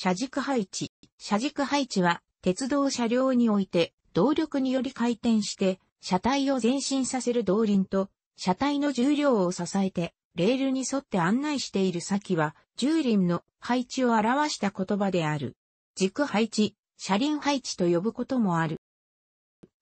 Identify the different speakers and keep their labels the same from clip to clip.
Speaker 1: 車軸配置。車軸配置は、鉄道車両において、動力により回転して、車体を前進させる動輪と、車体の重量を支えて、レールに沿って案内している先は、重輪の配置を表した言葉である。軸配置、車輪配置と呼ぶこともある。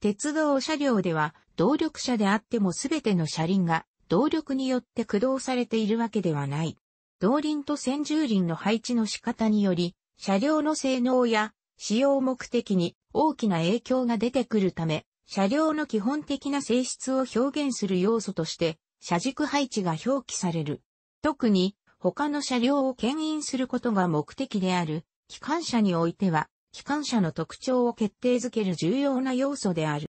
Speaker 1: 鉄道車両では、動力車であってもすべての車輪が、動力によって駆動されているわけではない。動輪と先重輪の配置の仕方により、車両の性能や使用目的に大きな影響が出てくるため、車両の基本的な性質を表現する要素として、車軸配置が表記される。特に、他の車両を牽引することが目的である、機関車においては、機関車の特徴を決定づける重要な要素である。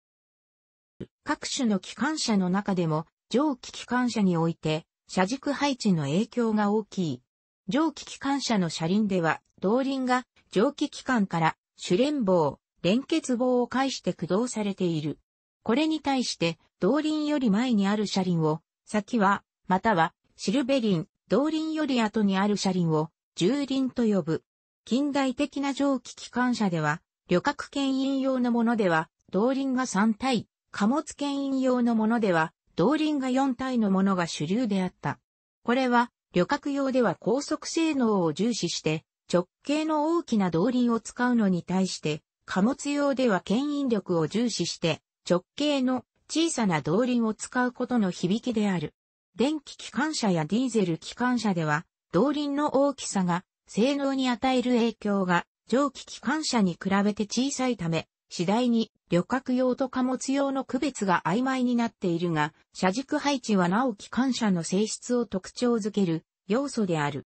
Speaker 1: 各種の機関車の中でも、蒸気機関車において、車軸配置の影響が大きい。蒸気機関車の車輪では、動輪が蒸気機関から主連棒、連結棒を介して駆動されている。これに対して動輪より前にある車輪を先は、またはシルベリン、動輪より後にある車輪を重輪と呼ぶ。近代的な蒸気機関車では、旅客牽引用のものでは、動輪が3体、貨物牽引用のものでは、動輪が4体のものが主流であった。これは、旅客用では高速性能を重視して、直径の大きな動輪を使うのに対して、貨物用では牽引力を重視して、直径の小さな動輪を使うことの響きである。電気機関車やディーゼル機関車では、動輪の大きさが性能に与える影響が蒸気機関車に比べて小さいため、次第に旅客用と貨物用の区別が曖昧になっているが、車軸配置はなお機関車の性質を特徴づける要素である。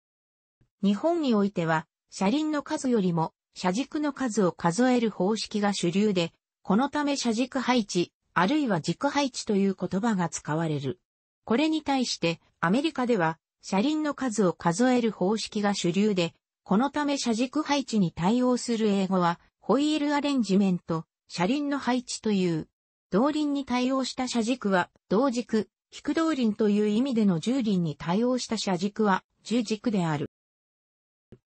Speaker 1: 日本においては、車輪の数よりも、車軸の数を数える方式が主流で、このため車軸配置、あるいは軸配置という言葉が使われる。これに対して、アメリカでは、車輪の数を数える方式が主流で、このため車軸配置に対応する英語は、ホイールアレンジメント、車輪の配置という。動輪に対応した車軸は、同軸、く動輪という意味での重輪に対応した車軸は、重軸である。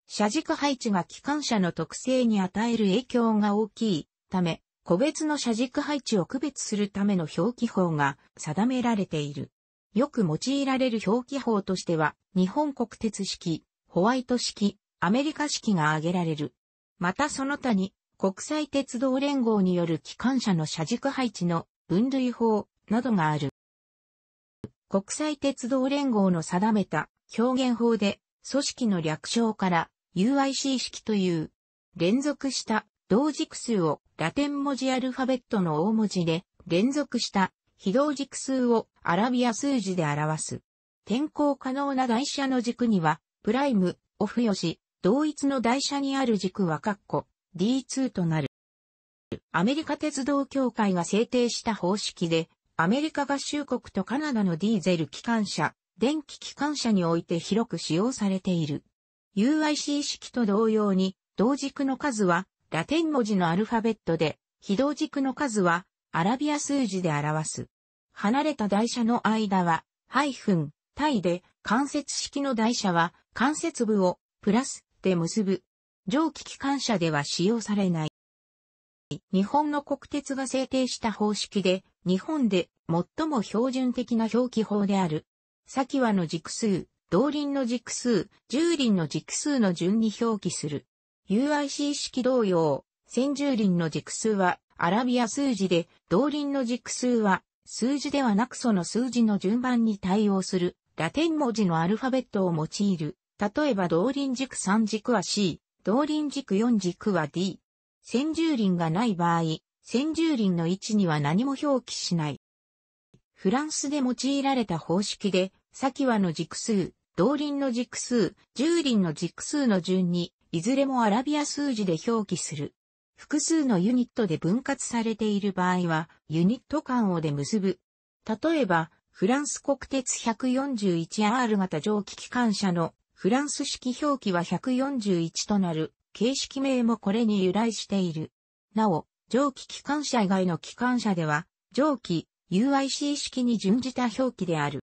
Speaker 1: 車軸配置が機関車の特性に与える影響が大きいため、個別の車軸配置を区別するための表記法が定められている。よく用いられる表記法としては、日本国鉄式、ホワイト式、アメリカ式が挙げられる。またその他に、国際鉄道連合による機関車の車軸配置の分類法などがある。国際鉄道連合の定めた表現法で組織の略称から UIC 式という、連続した同軸数をラテン文字アルファベットの大文字で連続した非同軸数をアラビア数字で表す。転校可能な台車の軸には、プライム、オフ与し、同一の台車にある軸は括弧 D2 となる。アメリカ鉄道協会が制定した方式で、アメリカ合衆国とカナダのディーゼル機関車、電気機関車において広く使用されている。UIC 式と同様に、同軸の数はラテン文字のアルファベットで、非同軸の数はアラビア数字で表す。離れた台車の間は、ハイフン、タイで、関節式の台車は、関節部を、プラス、で結ぶ。蒸気機関車では使用されない。日本の国鉄が制定した方式で、日本で最も標準的な表記法である、先はの軸数、動輪の軸数、重輪の軸数の順に表記する。UIC 式同様、先重輪の軸数はアラビア数字で、動輪の軸数は数字ではなくその数字の順番に対応する、ラテン文字のアルファベットを用いる。例えば動輪軸3軸は C、動輪軸4軸は D。先住輪がない場合、先住輪の位置には何も表記しない。フランスで用いられた方式で、先はの軸数、同輪の軸数、重輪の軸数の順に、いずれもアラビア数字で表記する。複数のユニットで分割されている場合は、ユニット間をで結ぶ。例えば、フランス国鉄 141R 型蒸気機関車のフランス式表記は141となる形式名もこれに由来している。なお、蒸気機関車以外の機関車では、蒸気、UIC 式に準じた表記である。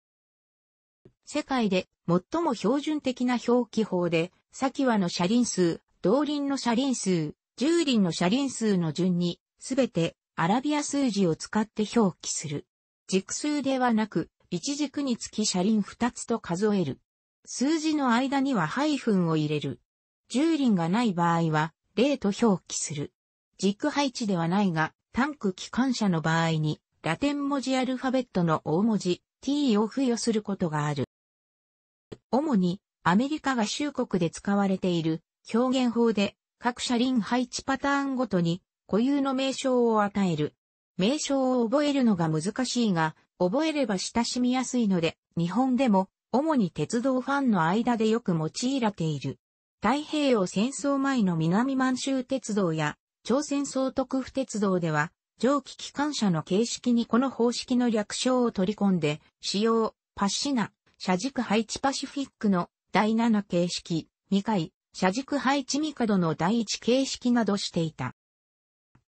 Speaker 1: 世界で最も標準的な表記法で、先はの車輪数、動輪の車輪数、重輪の車輪数の順に、すべてアラビア数字を使って表記する。軸数ではなく、一軸につき車輪2つと数える。数字の間にはハイフンを入れる。重輪がない場合は、0と表記する。軸配置ではないが、タンク機関車の場合に、ラテン文字アルファベットの大文字 t を付与することがある。主にアメリカ合衆国で使われている表現法で各車輪配置パターンごとに固有の名称を与える。名称を覚えるのが難しいが、覚えれば親しみやすいので、日本でも主に鉄道ファンの間でよく用いられている。太平洋戦争前の南満州鉄道や朝鮮総督府鉄道では蒸気機関車の形式にこの方式の略称を取り込んで、使用、パッシナ、車軸配置パシフィックの第7形式、2回、車軸配置ミカドの第1形式などしていた。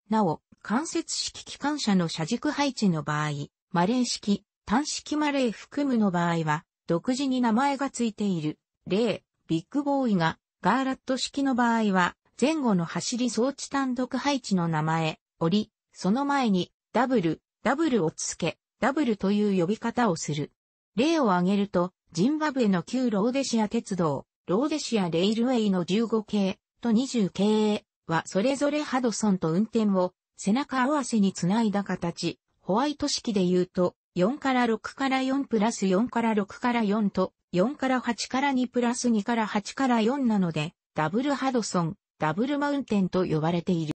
Speaker 1: なお、間接式機関車の車軸配置の場合、マレー式、単式マレー含むの場合は、独自に名前がついている、例、ビッグボーイが、ガーラット式の場合は、前後の走り装置単独配置の名前、折、その前に、ダブル、ダブルをつけ、ダブルという呼び方をする。例を挙げると、ジンバブエの旧ローデシア鉄道、ローデシアレイルウェイの15系と20系はそれぞれハドソンと運転を背中合わせにつないだ形、ホワイト式で言うと、4から6から4プラス4から6から4と、4から8から2プラス2から8から4なので、ダブルハドソン、ダブルマウンテンと呼ばれている。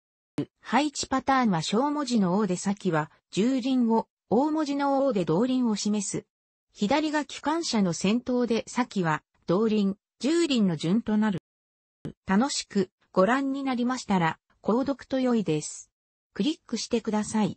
Speaker 1: 配置パターンは小文字の O で先は重輪を、大文字の O で動輪を示す。左が機関車の先頭で先は動輪、重輪の順となる。楽しくご覧になりましたら、購読と良いです。クリックしてください。